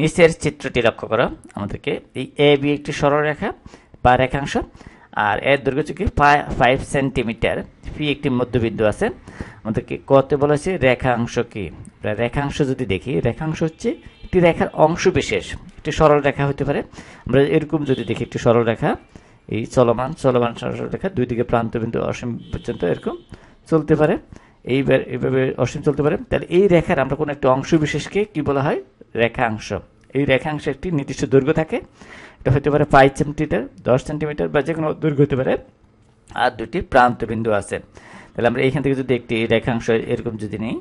নিচের চিত্রটি লক্ষ্য করো আমাদেরকে এই এ বি একটি সরলরেখা বা রেখাংশ আর এর দৈর্ঘ্য হচ্ছে কি ফাইভ সেন্টিমিটার পি একটি মধ্যবিন্দু আছে আমাদেরকে কতে বলেছে রেখাংশ কি রেখাংশ যদি দেখি রেখাংশ হচ্ছে একটি রেখার অংশ বিশেষ একটি সরল রেখা হতে পারে আমরা এরকম যদি দেখি একটি সরল রেখা এই চলমান চলমান সরল রেখা দুই দিকে প্রান্তবিন্দু অসীম পর্যন্ত এরকম চলতে পারে এইবার এইভাবে অসীম চলতে পারে তাহলে এই রেখার আমরা কোনো একটা অংশ বিশেষকে কি বলা হয় রেখাংশ এই রেখাংশ একটি নির্দিষ্ট দৈর্ঘ্য থাকে এটা হতে পারে ফাইভ সেন্টিমিটার দশ সেন্টিমিটার বা যে কোনো দৈর্ঘ্য হতে পারে আর দুটি প্রান্ত বিন্দু আছে তাহলে আমরা এইখান থেকে যদি একটি রেখাংশ এরকম যদি নিই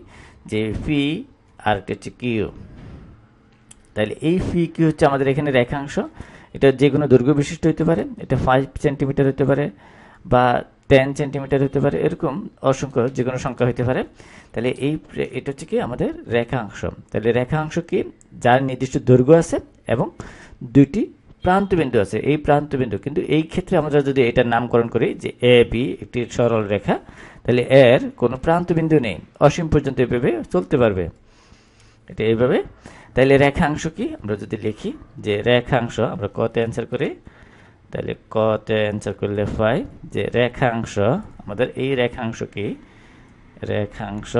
যে ফি আর একটি হচ্ছে কিউ তাহলে এই ফি কি হচ্ছে আমাদের এখানে রেখাংশ এটা যে কোনো দৈর্ঘ্য বিশিষ্ট হতে পারে এটা ফাইভ সেন্টিমিটার হতে পারে বা টেন সেন্টিমিটার হতে পারে এরকম অসংখ্য যে কোনো সংখ্যা হতে পারে তাহলে এই এটা হচ্ছে কি আমাদের রেখাংশ তাহলে রেখাংশ কি যার নির্দিষ্ট দৈর্ঘ্য আছে এবং দুইটি প্রান্তবিন্দু আছে এই প্রান্তবিন্দু কিন্তু এই ক্ষেত্রে আমরা যদি এটার নামকরণ করি যে এ বি একটি সরল রেখা তাহলে এর কোনো প্রান্তবিন্দু নেই অসীম পর্যন্ত এভাবে চলতে পারবে এটা এইভাবে তাহলে রেখাংশ কি আমরা যদি লিখি যে রেখাংশ আমরা কত অ্যান্সার করি তাহলে কতে অ্যান্সার করলে পাই যে রেখাংশ আমাদের এই রেখাংশ কি রেখাংশ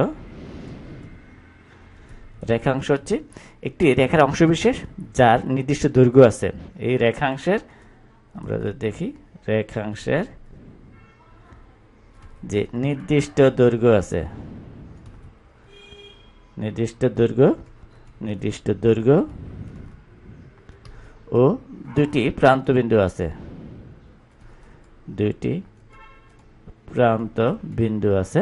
রেখাংশ হচ্ছে একটি রেখার অংশ বিশেষ যার নির্দিষ্ট দৈর্ঘ্য আছে এই রেখাংশের আমরা দেখি রেখাংশের যে নির্দিষ্ট দৈর্ঘ্য আছে নির্দিষ্ট দৈর্ঘ্য নির্দিষ্ট দৈর্ঘ্য ও দুটি প্রান্তবিন্দু আছে দুইটি প্রান্ত বিন্দু আছে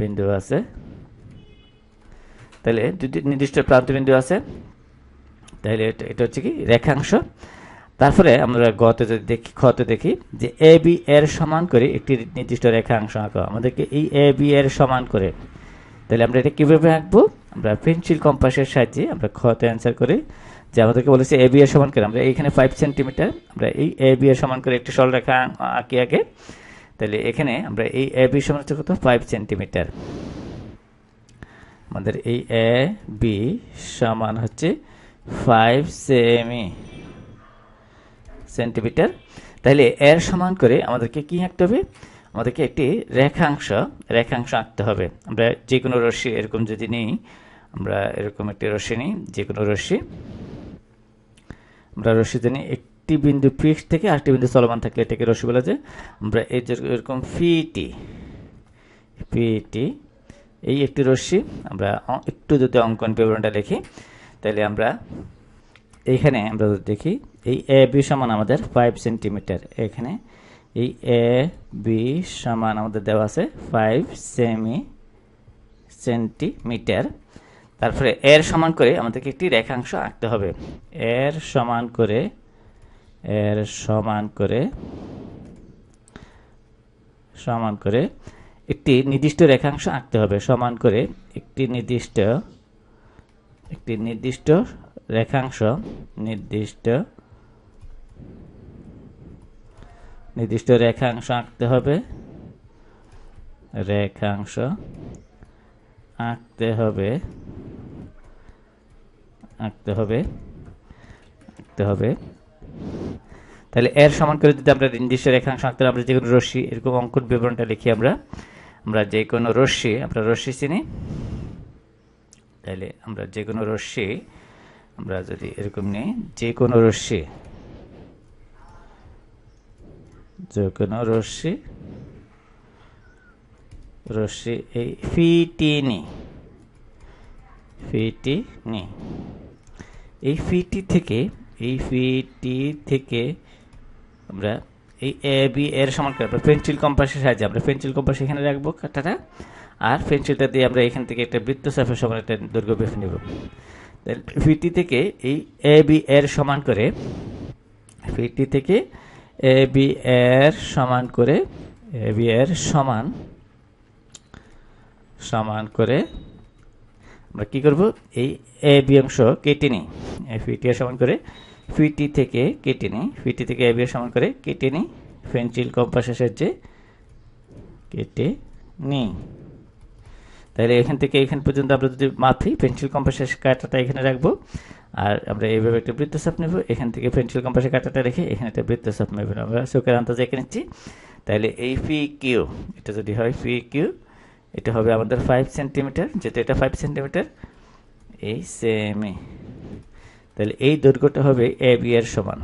বিন্দু আছে তাহলে দুটি নির্দিষ্ট প্রান্তবিন্দু আছে তাহলে এটা হচ্ছে কি রেখাংশ তারপরে আমরা গতে যদি দেখি ক্ষতে দেখি যে এ বি এর সমান করে একটি নির্দিষ্ট রেখাংশ আঁকা আমাদেরকে এই এ বি এর সমান করে তাহলে আমরা এটা কীভাবে আঁকবো আমরা পেন্সিল কম্পাসের সাহায্যে আমরা খতে অ্যান্সার করি যে আমাদেরকে বলেছে এ বি সমান করে আমরা এইখানে ফাইভ সেন্টিমিটার আমরা এই এ বি সমান করে একটি সরলরেখা আঁকি আগে তাহলে এখানে আমরা এই এ বি সমান হচ্ছে কত ফাইভ সেন্টিমিটার আমাদের এই এ বি সমান হচ্ছে ফাইভ সেমি সেন্টিমিটার তাহলে এর সমান করে আমাদেরকে কি আঁকতে হবে আমাদেরকে একটি রেখাংশ রেখাংশ আঁকতে হবে আমরা যে কোনো রশ্মি এরকম যদি নিই আমরা এরকম একটি রশ্মি নিই যে কোনো রশ্মি আমরা রশ্মিতে নিই একটি বিন্দু ফিক্স থেকে আরেকটি বিন্দু চলমান থাকলে এটাকে রশ্মি বলা যায় আমরা এই যে এরকম ফিটি ফিটি এই একটি রশ্মি আমরা একটু যদি অঙ্কন বিবরণটা লিখি তাহলে আমরা এইখানে আমরা দেখি এই এ বি সমান আমাদের ফাইভ সেন্টিমিটার এখানে এই এ বি সমান আমাদের দেওয়া আছে ফাইভ সেমি সেন্টিমিটার তারপরে এর সমান করে আমাদেরকে একটি রেখাংশ আঁকতে হবে এর সমান করে এর সমান করে সমান করে একটি নির্দিষ্ট রেখাংশ আঁকতে হবে সমান করে একটি নির্দিষ্ট একটি নির্দিষ্ট রেখাংশ নির্দিষ্ট নির্দিষ্ট রেখাংশ আঁকতে হবে রেখাংশ আঁকতে হবে আঁকতে হবে আঁকতে হবে তাহলে এর সমান করে যদি আমরা নির্দিষ্ট রেখাংশ আঁকতে আমরা যে কোনো রশ্মি এরকম অঙ্কুর বিবরণটা লিখি আমরা আমরা যে কোনো রশ্মি আমরা রশ্মি চিনি তাহলে আমরা যে কোনো রশ্মি আমরা যদি এরকম নিই যে কোনো রশ্মি যে কোনো রশ্মি রশ্মি এই ফিটিনি নি এই ফিটি থেকে এই ফিটি থেকে আমরা এই এ বি এর সমান করবো পেন্সিল কম্পাসের সাহায্যে আমরা পেন্সিল কম্পাস এখানে রাখবো কাটাটা আর পেন্সিলটা দিয়ে আমরা এখান থেকে একটা বৃত্ত বৃত্তচাপের সমান একটা দৈর্ঘ্য বেছে নেব ফিটি থেকে এই এ বি এর সমান করে ফিটি থেকে এ বি এর সমান করে এ বি এর সমান সমান করে আমরা কি করব এই এ বি অংশ কেটে নিই ফিটি এর সমান করে ফিটি থেকে কেটে নিই ফিটি থেকে এ বি এর সমান করে কেটে নিই পেন্সিল কম্পাসের যে কেটে নিই তাহলে এখান থেকে এখান পর্যন্ত আমরা যদি মাফি পেন্সিল কম্পাসের কাটাটা এখানে রাখবো আর আমরা এইভাবে একটা বৃত্ত চাপ নেব এখান থেকে পেন্সিল কম্পাসের কাটাটা রেখে এখানে একটা বৃত্ত চাপ নেব আমরা চোখের আন্দাজে এঁকে নিচ্ছি তাহলে এই পি কিউ এটা যদি হয় পি কিউ এটা হবে আমাদের ফাইভ সেন্টিমিটার যেহেতু এটা ফাইভ সেন্টিমিটার এই সেমি তাহলে এই দৈর্ঘ্যটা হবে এ বি এর সমান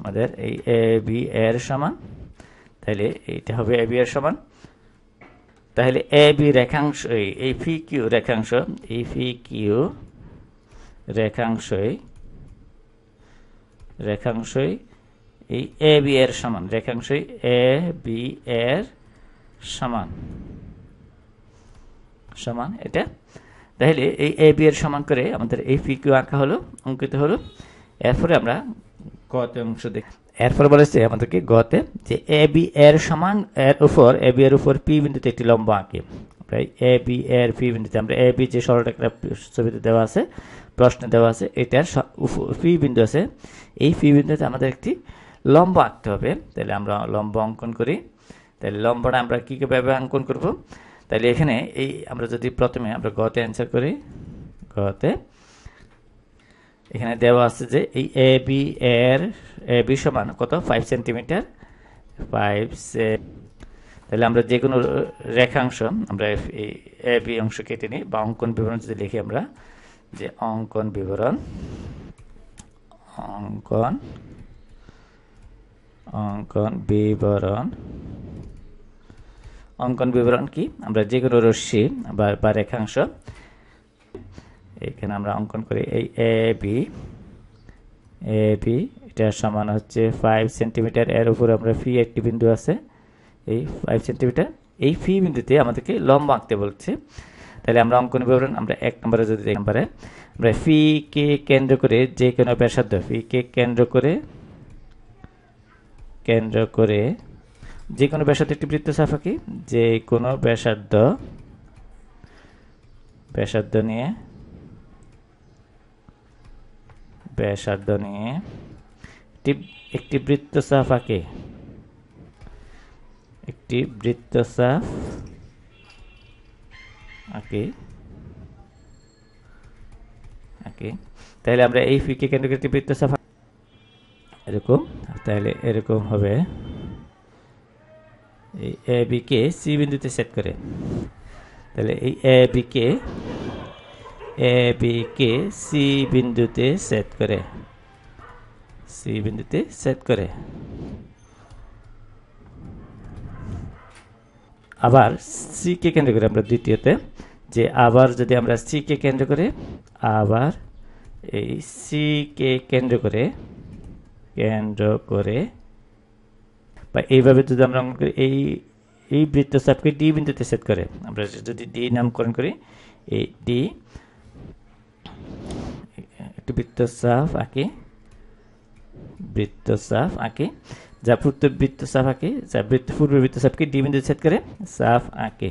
আমাদের এই এ বি এর সমান তাহলে এইটা হবে এ বি এর সমান তাহলে এ বি রেখাংশ এই ফি কিউ রেখাংশ এই ফি কিউ রেখাংশই রেখাংশই এই এ বি এর সমান রেখাংশই এ বি এর সমান সমান এটা তাহলে এই এ বি এর সমান করে আমাদের এই পি কিউ আঁকা হলো অঙ্কিত হলো এরপরে আমরা গতে অংশ দেখি এরপরে বলেছে আমাদেরকে গতে যে এ বি এর সমান এর উপর এ বি এর উপর পি বিন্দুতে একটি লম্ব আঁকি প্রায় এ বি এর পি বিন্দুতে আমরা এ বি যে সরলরেখা ছবিতে দেওয়া আছে প্রশ্ন দেওয়া আছে এটার ফি বিন্দু আছে এই ফি বিন্দুতে আমাদের একটি লম্ব আঁকতে হবে তাহলে আমরা লম্ব অঙ্কন করি তাহলে লম্বটা আমরা কী কীভাবে অঙ্কন করব তাহলে এখানে এই আমরা যদি প্রথমে আমরা গতে অ্যান্সার করি গতে এখানে দেওয়া আছে যে এই এ বি এর এ বি সমান কত ফাইভ সেন্টিমিটার ফাইভ সে তাহলে আমরা যে কোনো রেখাংশ আমরা এই এ বি অংশ কেটে নিই বা অঙ্কন বিবরণ যদি লিখি আমরা যে অঙ্কন বিবরণ অঙ্কন অঙ্কন বিবরণ অঙ্কন বিবরণ কি আমরা যে কোনো রশ্মি বা রেখাংশ এখানে আমরা অঙ্কন করি এই এ বি এ বি এটার সমান হচ্ছে ফাইভ সেন্টিমিটার এর উপর আমরা ফি একটি বিন্দু আছে এই ফাইভ সেন্টিমিটার এই ফি বিন্দুতে আমাদেরকে লম্বা আঁকতে বলছে তাহলে আমরা অঙ্কন বিবরণ আমরা এক নম্বরে যদি দেখতে পারে আমরা ফি কে কেন্দ্র করে যে কোনো ব্যাসার্ধ ফি কে কেন্দ্র করে কেন্দ্র করে যে কোনো ব্যাসার্ধ একটি বৃত্ত সাফাকি যে কোনো ব্যাসার্ধ ব্যাসার্ধ নিয়ে ব্যাসার্ধ নিয়ে একটি বৃত্ত বৃত্তচাপ আঁকে একটি বৃত্তচাপ ওকে ওকে তাহলে আমরা এই ফিকে কেন্দ্র একটি সাফা এরকম তাহলে এরকম হবে এই এ বিকে সি বিন্দুতে সেট করে তাহলে এই এ বিকে এ বিকে সি বিন্দুতে সেট করে সি বিন্দুতে সেট করে আবার সি কে কেন্দ্র করে আমরা দ্বিতীয়তে যে আবার যদি আমরা সিকে কেন্দ্র করে আবার এই কে কেন্দ্র করে কেন্দ্র করে বা এইভাবে যদি আমরা অঙ্কন করি এই এই চাপকে ডি বিন্দুতে সেট করে আমরা যদি ডি নামকরণ করি এই ডি বৃত্ত চাপ আঁকি চাপ আঁকি যা পূর্ব চাপ আঁকি যা বৃত্ত পূর্ব চাপকে ডি বিন্দুতে সেট করে চাপ আঁকি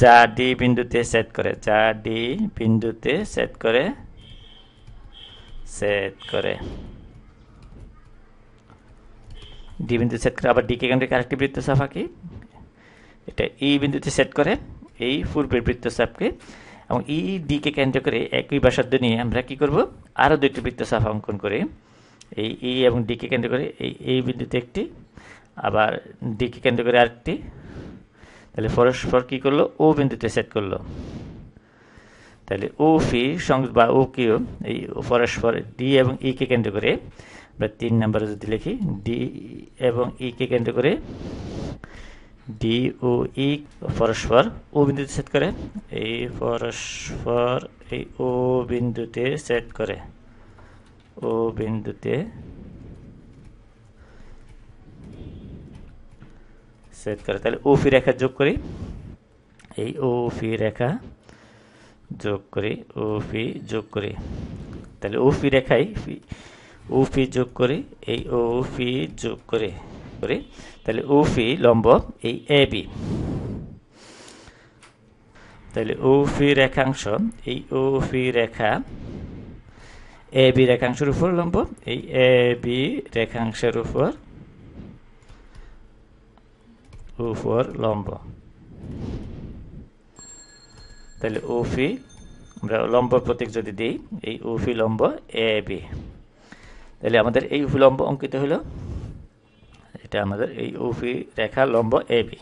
যা ডি বিন্দুতে সেট করে যা ডি বিন্দুতে সেট করে সেট করে ডি বিন্দু সেট করে আবার ডি কে কেন্দ্রে আরেকটি বৃত্তচাপ আঁকি এটা ই বিন্দুতে সেট করে এই পূর্বের বৃত্তচাপকে এবং ই ডিকে কেন্দ্র করে একই ব্যাসার্ধ নিয়ে আমরা কি করব আরও দুইটি বৃত্তচাপ অঙ্কন করে এই ই এবং ডি কে কেন্দ্র করে এই এই বিন্দুতে একটি আবার ডি কে কেন্দ্র করে আরেকটি তাহলে পরস্পর কী করলো ও বিন্দুতে সেট করলো তাহলে ও ফি বা ও কিউ এই পরস্পর ডি এবং ই e কে কেন্দ্র করে আমরা তিন নম্বরে যদি লিখি ডি এবং ই e কে কেন্দ্র করে ডি ও ই e পরস্পর ও বিন্দুতে সেট করে এই পরস্পর এই ও বিন্দুতে সেট করে ও বিন্দুতে সেট করে তাহলে ও ফি রেখা যোগ করি এই ও ফি রেখা যোগ করি ও ফি যোগ করি তাহলে ও ফি রেখাই ফি ও ফি যোগ করি এই ও ফি যোগ করে করি তাহলে ও ফি লম্ব এই এ বি তাহলে ও ফি রেখাংশ এই ও ফি রেখা এ বি রেখাংশের উপর লম্ব এই এ বি রেখাংশের উপর উপর লম্ব তাহলে ওফি আমরা লম্ব প্রতীক যদি দিই এই ওফি লম্ব এ বি তাহলে আমাদের এই উফি লম্ব অঙ্কিত হলো এটা আমাদের এই উফি রেখা লম্ব এ বি